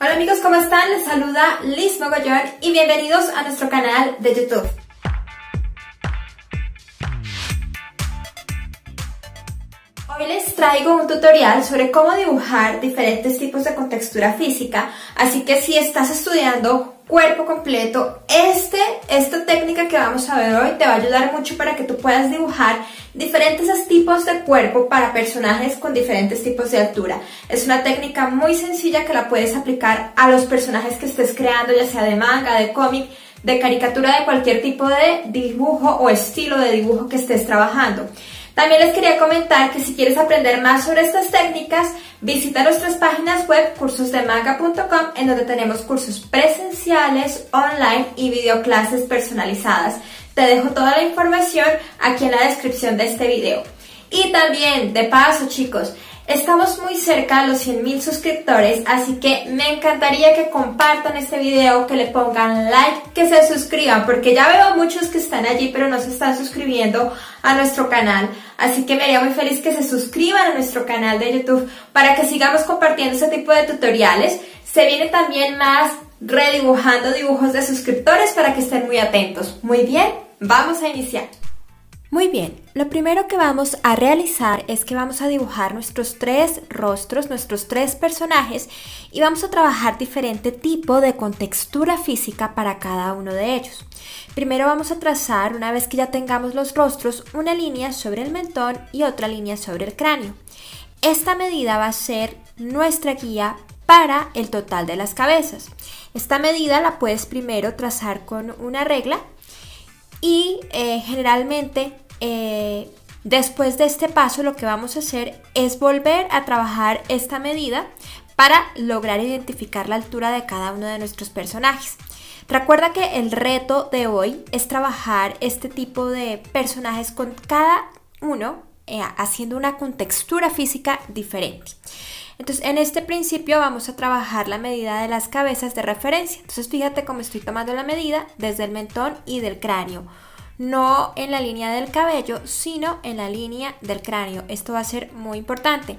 Hola amigos, ¿cómo están? Les saluda Liz Mogollón y bienvenidos a nuestro canal de YouTube. les traigo un tutorial sobre cómo dibujar diferentes tipos de contextura física, así que si estás estudiando cuerpo completo, este, esta técnica que vamos a ver hoy te va a ayudar mucho para que tú puedas dibujar diferentes tipos de cuerpo para personajes con diferentes tipos de altura. Es una técnica muy sencilla que la puedes aplicar a los personajes que estés creando, ya sea de manga, de cómic, de caricatura, de cualquier tipo de dibujo o estilo de dibujo que estés trabajando. También les quería comentar que si quieres aprender más sobre estas técnicas, visita nuestras páginas web cursosdemanga.com en donde tenemos cursos presenciales, online y videoclases personalizadas. Te dejo toda la información aquí en la descripción de este video. Y también, de paso chicos, Estamos muy cerca de los 100.000 suscriptores, así que me encantaría que compartan este video, que le pongan like, que se suscriban, porque ya veo muchos que están allí pero no se están suscribiendo a nuestro canal. Así que me haría muy feliz que se suscriban a nuestro canal de YouTube para que sigamos compartiendo este tipo de tutoriales. Se viene también más redibujando dibujos de suscriptores para que estén muy atentos. Muy bien, vamos a iniciar. Muy bien, lo primero que vamos a realizar es que vamos a dibujar nuestros tres rostros, nuestros tres personajes y vamos a trabajar diferente tipo de contextura física para cada uno de ellos. Primero vamos a trazar, una vez que ya tengamos los rostros, una línea sobre el mentón y otra línea sobre el cráneo. Esta medida va a ser nuestra guía para el total de las cabezas. Esta medida la puedes primero trazar con una regla y eh, generalmente eh, después de este paso lo que vamos a hacer es volver a trabajar esta medida para lograr identificar la altura de cada uno de nuestros personajes. Recuerda que el reto de hoy es trabajar este tipo de personajes con cada uno eh, haciendo una contextura física diferente. Entonces, en este principio vamos a trabajar la medida de las cabezas de referencia. Entonces, fíjate cómo estoy tomando la medida desde el mentón y del cráneo no en la línea del cabello, sino en la línea del cráneo. Esto va a ser muy importante.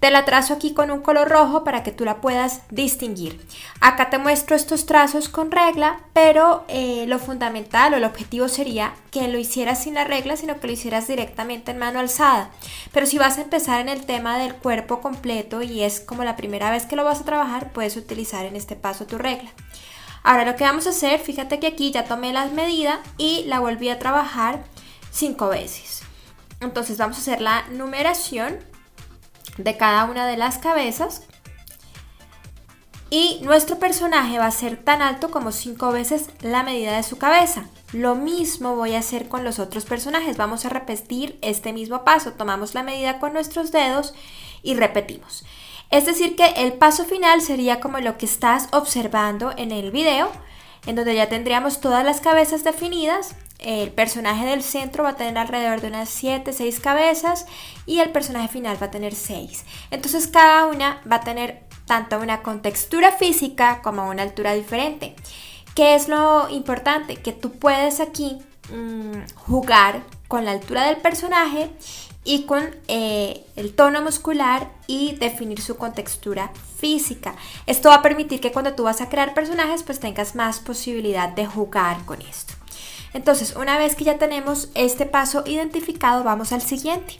Te la trazo aquí con un color rojo para que tú la puedas distinguir. Acá te muestro estos trazos con regla, pero eh, lo fundamental o el objetivo sería que lo hicieras sin la regla, sino que lo hicieras directamente en mano alzada. Pero si vas a empezar en el tema del cuerpo completo y es como la primera vez que lo vas a trabajar, puedes utilizar en este paso tu regla. Ahora lo que vamos a hacer, fíjate que aquí ya tomé las medidas y la volví a trabajar cinco veces. Entonces vamos a hacer la numeración de cada una de las cabezas. Y nuestro personaje va a ser tan alto como cinco veces la medida de su cabeza. Lo mismo voy a hacer con los otros personajes. Vamos a repetir este mismo paso. Tomamos la medida con nuestros dedos y repetimos. Es decir que el paso final sería como lo que estás observando en el video, en donde ya tendríamos todas las cabezas definidas. El personaje del centro va a tener alrededor de unas 7, 6 cabezas y el personaje final va a tener 6. Entonces cada una va a tener tanto una contextura física como una altura diferente. ¿Qué es lo importante? Que tú puedes aquí mm, jugar con la altura del personaje y con eh, el tono muscular y definir su contextura física. Esto va a permitir que cuando tú vas a crear personajes pues tengas más posibilidad de jugar con esto. Entonces una vez que ya tenemos este paso identificado vamos al siguiente.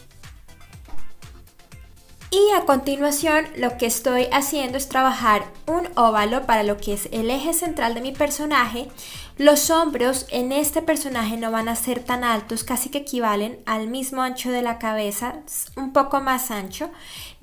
Y a continuación lo que estoy haciendo es trabajar un óvalo para lo que es el eje central de mi personaje los hombros en este personaje no van a ser tan altos, casi que equivalen al mismo ancho de la cabeza, un poco más ancho.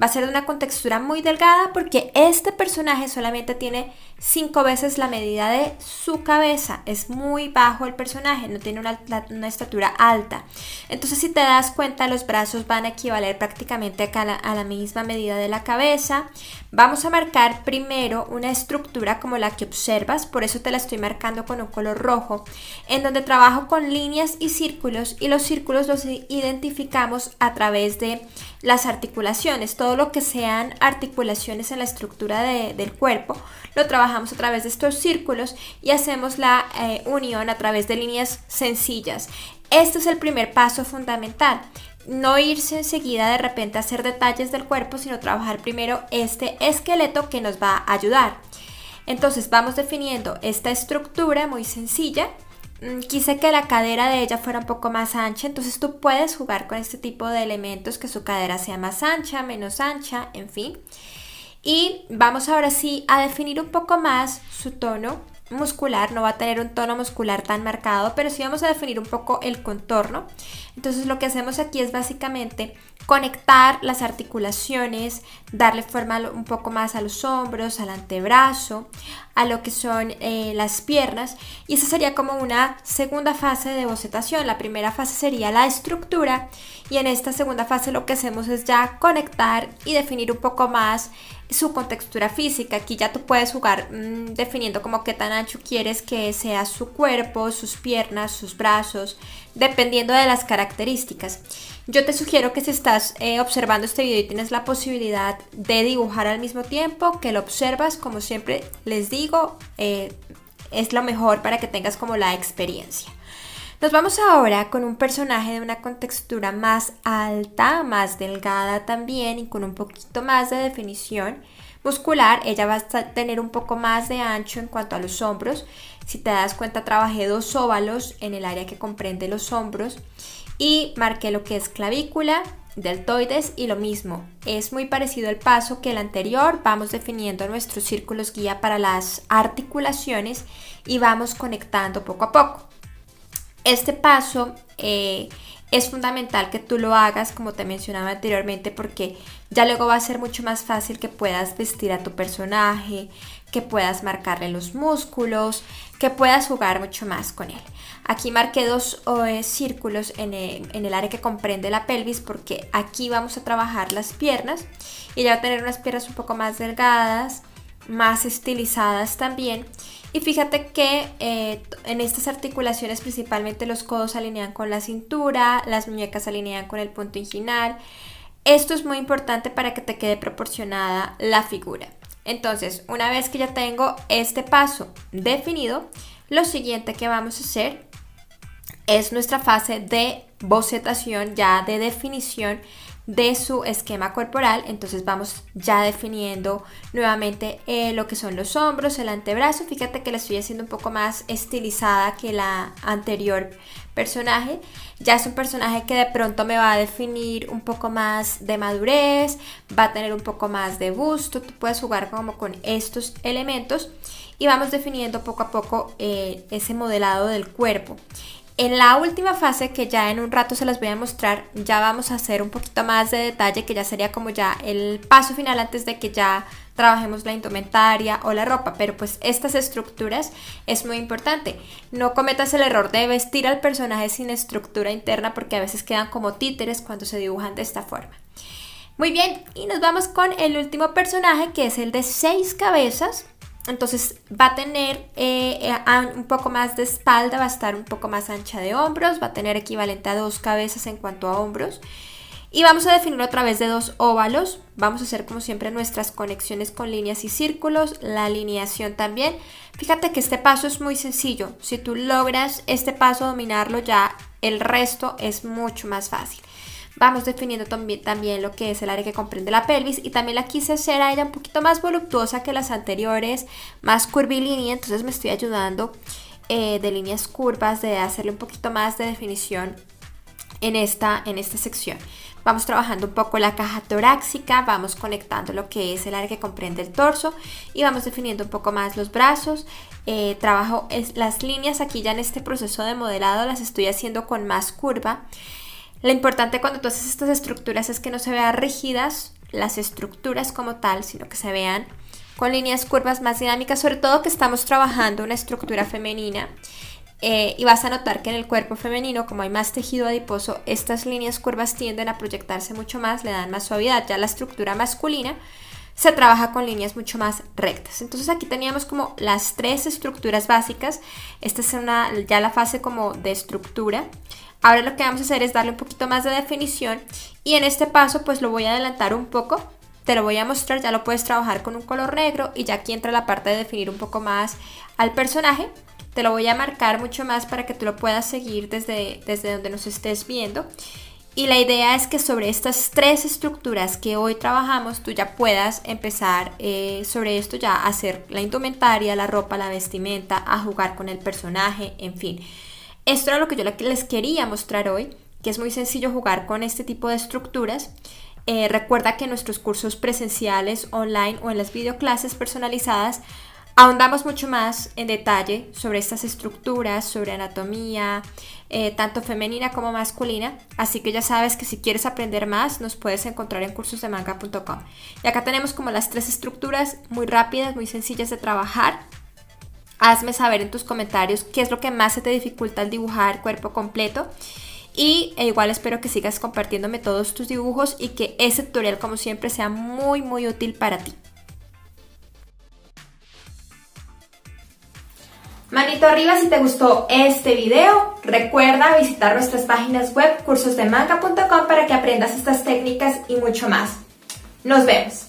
Va a ser de una contextura muy delgada porque este personaje solamente tiene cinco veces la medida de su cabeza. Es muy bajo el personaje, no tiene una, estatura alta. Entonces si te das cuenta, los brazos van a equivaler prácticamente a la misma medida de la cabeza. Vamos a marcar primero una estructura como la que observas, por eso te la estoy marcando con un color rojo, en donde trabajo con líneas y círculos y los círculos los identificamos a través de las articulaciones. Todo lo que sean articulaciones en la estructura del cuerpo lo trabajamos a través de estos círculos y hacemos la eh, unión a través de líneas sencillas. Este es el primer paso fundamental no irse enseguida de repente a hacer detalles del cuerpo, sino trabajar primero este esqueleto que nos va a ayudar. Entonces vamos definiendo esta estructura muy sencilla. Mm, quise que la cadera de ella fuera un poco más ancha, entonces tú puedes jugar con este tipo de elementos, que su cadera sea más ancha, menos ancha, en fin. Y vamos ahora sí a definir un poco más su tono muscular, no va a tener un tono muscular tan marcado, pero sí vamos a definir un poco el contorno. Entonces lo que hacemos aquí es básicamente conectar las articulaciones, darle forma un poco más a los hombros, al antebrazo, a lo que son eh, las piernas. Y esa sería como una segunda fase de bocetación. La primera fase sería la estructura y en esta segunda fase lo que hacemos es ya conectar y definir un poco más su contextura física. Aquí ya tú puedes jugar mm, definiendo como qué tan ancho quieres que sea su cuerpo, sus piernas, sus brazos, dependiendo de las características. Yo te sugiero que si estás eh, observando este video y tienes la posibilidad de dibujar al mismo tiempo, que lo observas, como siempre les digo, eh, es lo mejor para que tengas como la experiencia. Nos vamos ahora con un personaje de una contextura más alta, más delgada también y con un poquito más de definición muscular. Ella va a tener un poco más de ancho en cuanto a los hombros. Si te das cuenta, trabajé dos óvalos en el área que comprende los hombros y marqué lo que es clavícula, deltoides y lo mismo. Es muy parecido al paso que el anterior, vamos definiendo nuestros círculos guía para las articulaciones y vamos conectando poco a poco. Este paso eh, es fundamental que tú lo hagas, como te mencionaba anteriormente, porque ya luego va a ser mucho más fácil que puedas vestir a tu personaje, que puedas marcarle los músculos, que puedas jugar mucho más con él. Aquí marqué dos eh, círculos en en el, área que comprende la pelvis porque aquí vamos a trabajar las piernas y ya va a tener unas piernas un poco más delgadas, más estilizadas también y fíjate que eh, en estas articulaciones principalmente los codos se alinean con la cintura, las muñecas se alinean con el punto inginal. Esto es muy importante para que te quede proporcionada la figura. Entonces, una vez que ya tengo este paso definido, lo siguiente que vamos a hacer es nuestra fase de bocetación, ya de definición de su esquema corporal. Entonces vamos ya definiendo nuevamente eh, lo que son los hombros, el antebrazo. Fíjate que la estoy haciendo un poco más estilizada que la anterior personaje. Ya es un personaje que de pronto me va a definir un poco más de madurez, va a tener un poco más de gusto. puedes jugar como con estos elementos y vamos definiendo poco a poco eh, ese modelado del cuerpo. En la última fase, que ya en un rato se las voy a mostrar, ya vamos a hacer un poquito más de detalle, que ya sería como ya el paso final antes de que ya trabajemos la indumentaria o la ropa, pero pues estas estructuras es muy importante. No cometas el error de vestir al personaje sin estructura interna porque a veces quedan como títeres cuando se dibujan de esta forma. Muy bien, y nos vamos con el último personaje que es el de seis cabezas. Entonces va a tener eh, eh, un poco más de espalda, va a estar un poco más ancha de hombros, va a tener equivalente a dos cabezas en cuanto a hombros. Y vamos a definirlo a través de dos óvalos. Vamos a hacer como siempre nuestras conexiones con líneas y círculos, la alineación también. Fíjate que este paso es muy sencillo. Si tú logras este paso dominarlo ya, el resto es mucho más fácil. Vamos definiendo también, también lo que es el área que comprende la pelvis y también la quise hacer a ella un poquito más voluptuosa que las anteriores, más curvilínea, entonces me estoy ayudando eh, de líneas curvas, de hacerle un poquito más de definición en esta, en esta sección. Vamos trabajando un poco la caja torácica, vamos conectando lo que es el área que comprende el torso y vamos definiendo un poco más los brazos. Eh, trabajo las líneas aquí ya en este proceso de modelado, las estoy haciendo con más curva. Lo importante cuando tú haces estas estructuras es que no se vean rígidas las estructuras como tal, sino que se vean con líneas curvas más dinámicas, sobre todo que estamos trabajando una estructura femenina. Eh, y vas a notar que en el cuerpo femenino, como hay más tejido adiposo, estas líneas curvas tienden a proyectarse mucho más, le dan más suavidad. Ya la estructura masculina se trabaja con líneas mucho más rectas. Entonces aquí teníamos como las tres estructuras básicas. Esta es una, ya la fase como de estructura. Ahora lo que vamos a hacer es darle un poquito más de definición y en este paso pues lo voy a adelantar un poco, te lo voy a mostrar, ya lo puedes trabajar con un color negro y ya aquí entra la parte de definir un poco más al personaje. Te lo voy a marcar mucho más para que tú lo puedas seguir desde, desde donde nos estés viendo. Y la idea es que sobre estas tres estructuras que hoy trabajamos, tú ya puedas empezar eh, sobre esto, ya hacer la indumentaria, la ropa, la vestimenta, a jugar con el personaje, en fin. Esto era lo que yo les quería mostrar hoy, que es muy sencillo jugar con este tipo de estructuras. Eh, recuerda que en nuestros cursos presenciales, online o en las videoclases personalizadas ahondamos mucho más en detalle sobre estas estructuras, sobre anatomía, eh, tanto femenina como masculina. Así que ya sabes que si quieres aprender más, nos puedes encontrar en cursosdemanga.com. Y acá tenemos como las tres estructuras muy rápidas, muy sencillas de trabajar Hazme saber en tus comentarios qué es lo que más se te dificulta al dibujar cuerpo completo. Y e igual espero que sigas compartiéndome todos tus dibujos y que ese tutorial como siempre sea muy muy útil para ti. Manito arriba si te gustó este video. Recuerda visitar nuestras páginas web cursosdemanga.com para que aprendas estas técnicas y mucho más. Nos vemos.